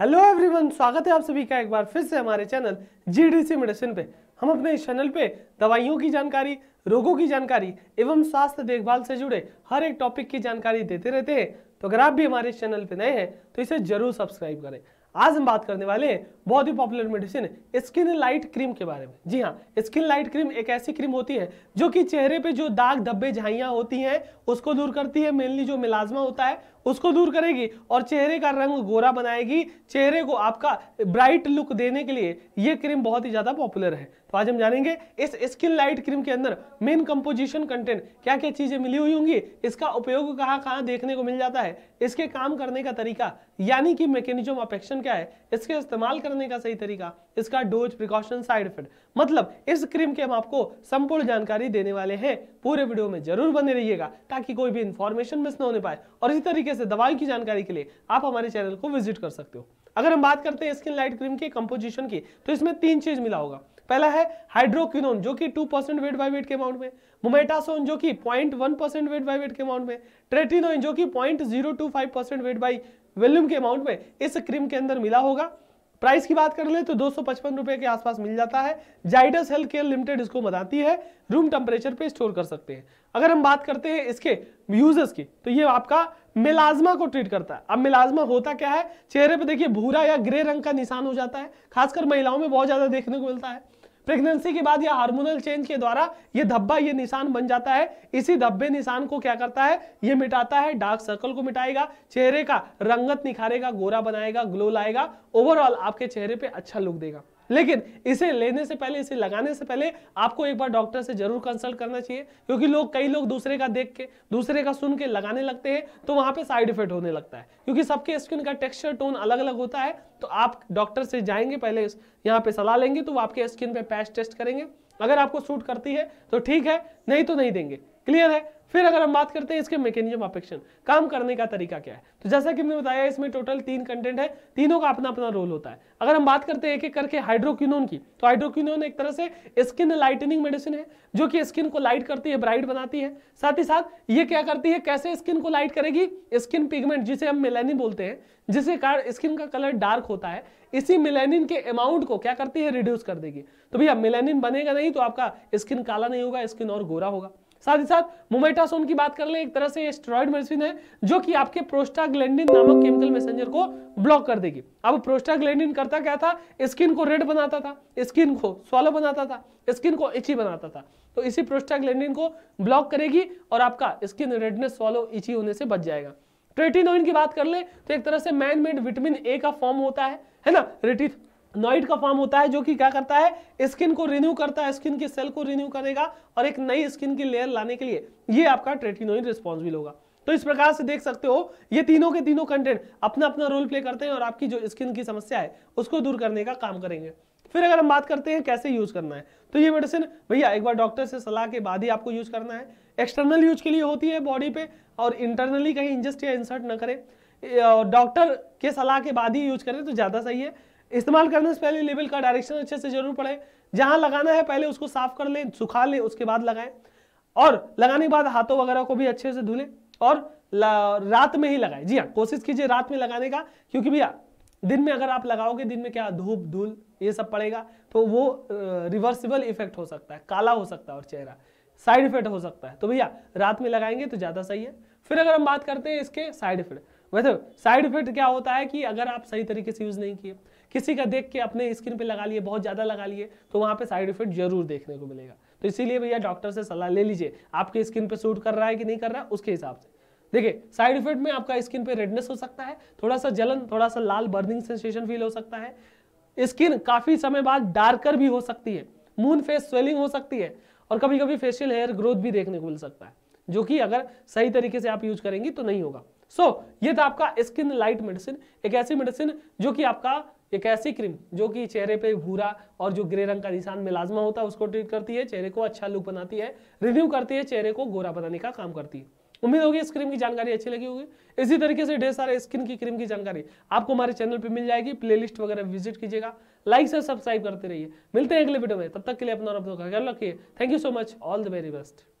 hello everyone स्वागत है आप सभी का एक बार फिर से हमारे चैनल जीडीसी मेडिसिन पे हम अपने इस चैनल पे दवाइयों की जानकारी रोगों की जानकारी एवं स्वास्थ्य देखभाल से जुड़े हर एक टॉपिक की जानकारी देते रहते हैं तो अगर आप भी हमारे इस चैनल पे नए हैं तो इसे जरूर सब्सक्राइब करें आज हम बात करने वाले हैं बहुत ही popular medicine skin light cream के बारे में जी हाँ स्किन लाइट क्रीम एक ऐसी क्रीम होती है जो कि चेहरे पे जो दाग धब्बे झाइयाँ होती हैं उसको दूर करती है मेनली जो मिलाजमा होता है उसको दूर करेगी और चेहरे का रंग गोरा बनाएगी चेहरे को आपका ब्राइट लुक देने के लिए ये क्रीम बहुत ही ज़्यादा पॉपुलर है तो आज हम जानेंगे इस स्किन लाइट क्रीम के अंदर मेन कंपोजिशन कंटेंट क्या क्या चीज़ें मिली हुई होंगी इसका उपयोग कहाँ कहाँ देखने को मिल जाता है इसके काम करने का तरीका यानी कि मैकेनिज्म ऑफ एक्शन क्या है इसके इस्तेमाल करने का सही तरीका इसका डोज प्रिकॉशन साइड इफेक्ट मतलब इस क्रीम के हम आपको संपूर्ण जानकारी देने वाले हैं पूरे वीडियो में जरूर बने रहिएगा ताकि कोई भी इन्फॉर्मेशन मिस ना होने पाए और इसी तरीके से दवाई की जानकारी के लिए आप हमारे चैनल को विजिट कर सकते हो अगर हम बात करते हैं स्किन लाइट क्रीम के कंपोजिशन की तो इसमें तीन चीज मिला होगा पहला है हाइड्रोक्विनोन जो कि 2 परसेंट वेट बाई वेट के अमाउंट में मोमेटासोन जो कि 0.1 परसेंट वेट बाई वेट के अमाउंट में ट्रेटिनोइन जो कि 0.025 परसेंट वेट बाई वॉल्यूम के अमाउंट में इस क्रीम के अंदर मिला होगा प्राइस की बात कर ले तो दो रुपए के आसपास मिल जाता है जाइडस हेल्थ केयर लिमिटेड इसको बताती है रूम टेम्परेचर पे स्टोर कर सकते हैं अगर हम बात करते हैं इसके यूजर्स की तो ये आपका मिलाजमा को ट्रीट करता है अब मिलाजमा होता क्या है चेहरे पे देखिए भूरा या ग्रे रंग का निशान हो जाता है खासकर महिलाओं में बहुत ज्यादा देखने को मिलता है प्रेगनेंसी के बाद यह हार्मोनल चेंज के द्वारा यह धब्बा यह निशान बन जाता है इसी धब्बे निशान को क्या करता है यह मिटाता है डार्क सर्कल को मिटाएगा चेहरे का रंगत निखारेगा गोरा बनाएगा ग्लो लाएगा ओवरऑल आपके चेहरे पे अच्छा लुक देगा लेकिन इसे लेने से पहले इसे लगाने से पहले आपको एक बार डॉक्टर से जरूर कंसल्ट करना चाहिए क्योंकि लोग कई लोग दूसरे का देख के दूसरे का सुन के लगाने लगते हैं तो वहां पे साइड इफेक्ट होने लगता है क्योंकि सबके स्किन का टेक्सचर टोन अलग अलग होता है तो आप डॉक्टर से जाएंगे पहले यहाँ पे सलाह लेंगे तो वो आपके स्किन पे पैच टेस्ट करेंगे अगर आपको सूट करती है तो ठीक है नहीं तो नहीं देंगे क्लियर है फिर अगर हम बात करते हैं इसके मैकेनिज्म अपेक्षण काम करने का तरीका क्या है तो जैसा कि मैंने बताया इसमें टोटल तीन कंटेंट है तीनों का अपना अपना रोल होता है अगर हम बात करते हैं एक एक करके हाइड्रोक्यूनोन की तो हाइड्रोक्यूनोन एक तरह से स्किन लाइटनिंग मेडिसिन है जो कि स्किन को लाइट करती है ब्राइट बनाती है साथ ही साथ ये क्या करती है कैसे स्किन को लाइट करेगी स्किन पिगमेंट जिसे हम मिलेनिन बोलते हैं जिसके कारण स्किन का कलर डार्क होता है इसी मिलेनिन के अमाउंट को क्या करती है रिड्यूस कर देगी तो भैया मिलेनिन बनेगा नहीं तो आपका स्किन काला नहीं होगा स्किन और गोरा होगा साथ ही साथ मोमेटासोन की बात कर ले एक तरह से स्टेरॉइड मेडिसिन है जो कि आपके प्रोस्टाग्लैंडिन नामक केमिकल मैसेंजर को ब्लॉक कर देगी अब प्रोस्टाग्लैंडिन करता क्या था स्किन को रेड बनाता था स्किन को स्वालो बनाता था स्किन को इची बनाता था तो इसी प्रोस्टाग्लैंडिन को ब्लॉक करेगी और आपका स्किन रेडनेस स्वालो इची होने से बच जाएगा ट्रेटिनोइन की बात कर ले तो एक तरह से मैन मेड विटामिन ए का फॉर्म होता है है ना रेटिथ नॉइड का फॉर्म होता है जो कि क्या करता है स्किन को रिन्यू करता है स्किन के सेल को रिन्यू करेगा और एक नई स्किन की लेयर लाने के लिए ये आपका ट्रेटिनोइड रिस्पॉन्सिबल होगा तो इस प्रकार से देख सकते हो ये तीनों के तीनों कंटेंट अपना अपना रोल प्ले करते हैं और आपकी जो स्किन की समस्या है उसको दूर करने का काम करेंगे फिर अगर हम बात करते हैं कैसे यूज करना है तो ये मेडिसिन भैया एक बार डॉक्टर से सलाह के बाद ही आपको यूज करना है एक्सटर्नल यूज के लिए होती है बॉडी पे और इंटरनली कहीं इंजस्ट या इंसर्ट ना करें डॉक्टर के सलाह के बाद ही यूज करें तो ज़्यादा सही है इस्तेमाल करने से पहले लेबल का डायरेक्शन अच्छे से जरूर पढ़ें जहां लगाना है पहले उसको साफ कर लें सुखा लें उसके बाद लगाएं और लगाने के बाद हाथों वगैरह को भी अच्छे से धुलें और रात में ही लगाएं जी हाँ कोशिश कीजिए रात में लगाने का क्योंकि भैया दिन में अगर आप लगाओगे दिन में क्या धूप धूल ये सब पड़ेगा तो वो रिवर्सिबल इफेक्ट हो सकता है काला हो सकता है और चेहरा साइड इफेक्ट हो सकता है तो भैया रात में लगाएंगे तो ज़्यादा सही है फिर अगर हम बात करते हैं इसके साइड इफेक्ट वैसे साइड इफेक्ट क्या होता है कि अगर आप सही तरीके से यूज़ नहीं किए किसी का देख के अपने स्किन पे लगा लिए बहुत ज़्यादा लगा लिए तो वहाँ पे साइड इफेक्ट जरूर देखने को मिलेगा तो इसीलिए भैया डॉक्टर से सलाह ले लीजिए आपके स्किन पे सूट कर रहा है कि नहीं कर रहा है उसके हिसाब से देखिए साइड इफेक्ट में आपका स्किन पे रेडनेस हो सकता है थोड़ा सा जलन थोड़ा सा लाल बर्निंग सेंसेशन फील हो सकता है स्किन काफ़ी समय बाद डार्कर भी हो सकती है मून फेस स्वेलिंग हो सकती है और कभी कभी फेशियल हेयर ग्रोथ भी देखने को मिल सकता है जो कि अगर सही तरीके से आप यूज करेंगी तो नहीं होगा सो so, ये था आपका स्किन लाइट मेडिसिन एक ऐसी मेडिसिन जो कि आपका एक ऐसी क्रीम जो कि चेहरे पे भूरा और जो ग्रे रंग का निशान मिलाजमा होता है उसको ट्रीट करती है चेहरे को अच्छा लुक बनाती है रिव्यू करती है चेहरे को गोरा बनाने का काम करती है उम्मीद होगी इस क्रीम की जानकारी अच्छी लगी होगी इसी तरीके से ढेर सारे स्किन की क्रीम की जानकारी आपको हमारे चैनल पर मिल जाएगी प्लेलिस्ट वगैरह विजिट कीजिएगा लाइक से सब्सक्राइब करते रहिए मिलते हैं अगले वीडियो में तब तक के लिए अपना और अपना ख्याल रखिए thank you so much all the very best